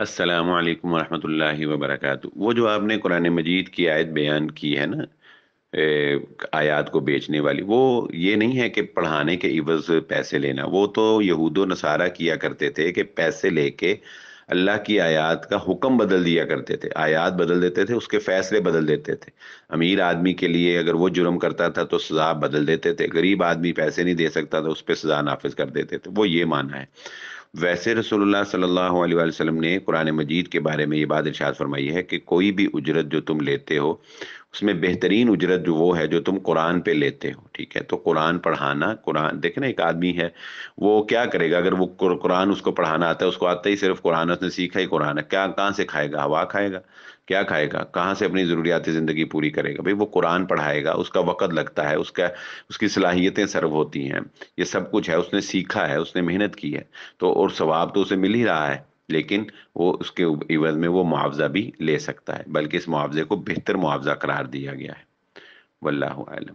अस्सलाम वालेकुम रहमतुल्लाहि व बरकातहू वो जो आपने कुरान मजीद की आयत बयान की है ना आयात को बेचने वाली वो ये नहीं है कि पढ़ाने के इवज़ पैसे लेना वो तो यहूद नसारा किया करते थे कि पैसे लेके अल्लाह की आयात का हुक्म बदल दिया करते थे आयात बदल देते थे उसके फैसले बदल देते थे अमीर आदमी के लिए अगर वो जुर्म करता था तो सज़ा बदल देते थे गरीब आदमी पैसे नहीं दे सकता था उस पर सज़ा नाफिज कर देते थे वो ये माना है वैसे रसोल्ला सल्लल्लाहु अलैहि वसल्लम ने कुरान मजीद के बारे में ये बात इर्शाद फरमाई है कि कोई भी उजरत जो तुम लेते हो उसमें बेहतरीन उजरत जो वो है जो तुम कुरान पे लेते हो ठीक है तो कुरान पढ़ाना कुरान देखे ना एक आदमी है वो क्या करेगा अगर वो कुरान उसको पढ़ाना आता है उसको आता ही सिर्फ कुरान उसने सीखा ही कुरान है क्या कहाँ से खाएगा हवा खाएगा क्या खाएगा कहाँ से अपनी ज़रूरियात ज़िंदगी पूरी करेगा भाई वो कुरान पढ़ाएगा उसका वक़्त लगता है उसका उसकी सलाहियतें सर्व होती हैं ये सब कुछ है उसने सीखा है उसने मेहनत की है तो और स्वाब तो उसे मिल ही रहा है लेकिन वो उसके इवज में वो मुआवजा भी ले सकता है बल्कि इस मुआवजे को बेहतर मुआवजा करार दिया गया है वल्लम